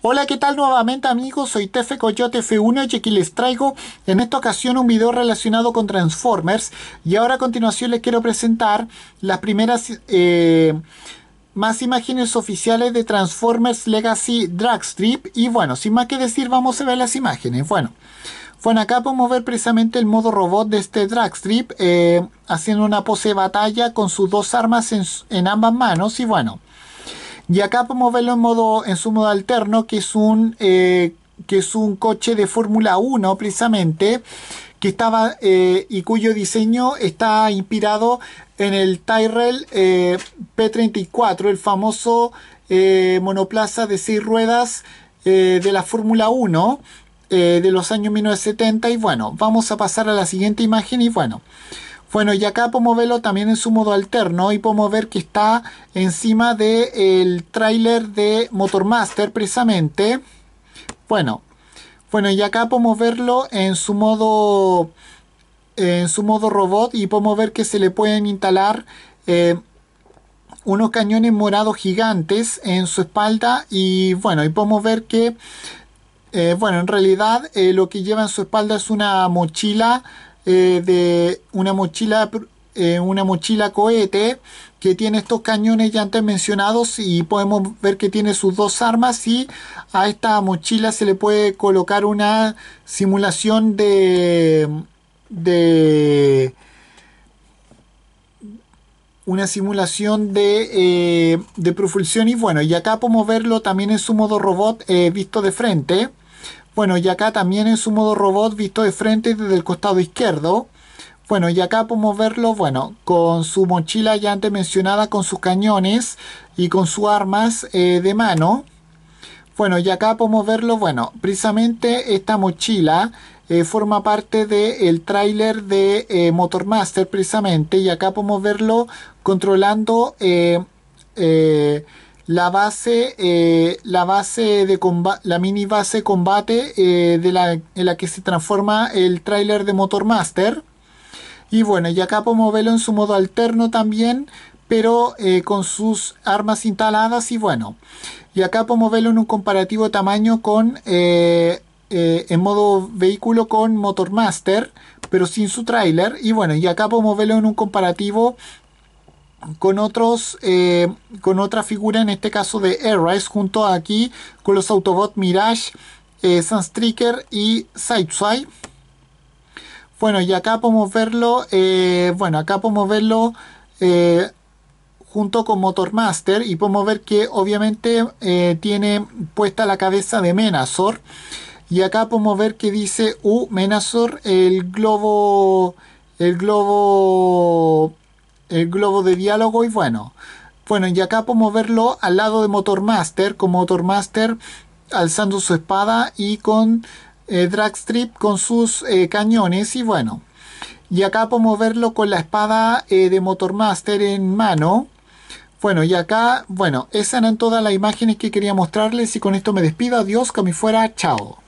Hola, ¿qué tal nuevamente amigos? Soy Tefe Coyote F1 y aquí les traigo en esta ocasión un video relacionado con Transformers y ahora a continuación les quiero presentar las primeras eh, más imágenes oficiales de Transformers Legacy Dragstrip y bueno, sin más que decir vamos a ver las imágenes. Bueno, bueno, acá podemos ver precisamente el modo robot de este Dragstrip Strip eh, haciendo una pose de batalla con sus dos armas en ambas manos y bueno... Y acá podemos verlo en, su modo alterno, que es un, eh, que es un coche de Fórmula 1 precisamente, que estaba eh, y cuyo diseño está inspirado en el Tyrell eh, P34, el famoso monoplaza de seis ruedas de la Fórmula 1 de los años 1970. Y bueno, vamos a pasar a la siguiente imagen y bueno. Bueno, y acá podemos verlo también en su modo alterno y podemos ver que está encima del trailer tráiler de Motormaster precisamente. Bueno, bueno, y acá podemos verlo en su modo en su modo robot y podemos ver que se le pueden instalar eh, unos cañones morados gigantes en su espalda y bueno, y podemos ver que eh, bueno, en realidad eh, lo que lleva en su espalda es una mochila eh, de una mochila eh, una mochila cohete que tiene estos cañones ya antes mencionados y podemos ver que tiene sus dos armas y a esta mochila se le puede colocar una simulación de de una simulación de, eh, propulsión y bueno y acá podemos verlo también en su modo robot visto de frente bueno, y acá también en su modo robot visto de frente desde el costado izquierdo. Bueno, y acá podemos verlo, bueno, con su mochila ya antes mencionada, con sus cañones y con sus armas eh, de mano. Bueno, y acá podemos verlo, bueno, precisamente esta mochila eh, forma parte del trailer tráiler de eh, Motormaster precisamente y acá podemos verlo controlando la base, eh, la base de combate, la mini base combate eh, de la, en la que se transforma el tráiler de Motor Master. Y bueno, y acá podemos verlo en su modo alterno también, pero eh, con sus armas instaladas y bueno. Y acá podemos verlo en un comparativo de tamaño con en modo vehículo con Motor Master, pero sin su tráiler. Y bueno, y acá podemos verlo en un comparativo con otros eh, con otra figura en este caso de Airrise junto aquí con los Autobot Mirage eh, Sunstreaker y Sideswipe. bueno y acá podemos verlo eh, bueno acá podemos verlo junto con Motormaster y podemos ver que obviamente tiene puesta la cabeza de Menazor y acá podemos ver que dice u uh, Menazor el globo el globo el globo de diálogo y bueno. Bueno, y acá podemos verlo al lado de Motormaster, con Motormaster alzando su espada y con eh, drag Dragstrip con sus eh, cañones y bueno. Y acá podemos verlo con la espada eh, de Motormaster en mano. Bueno, y acá, bueno, esas eran todas las imágenes que quería mostrarles y con esto me despido. Adiós, que fuera, chao.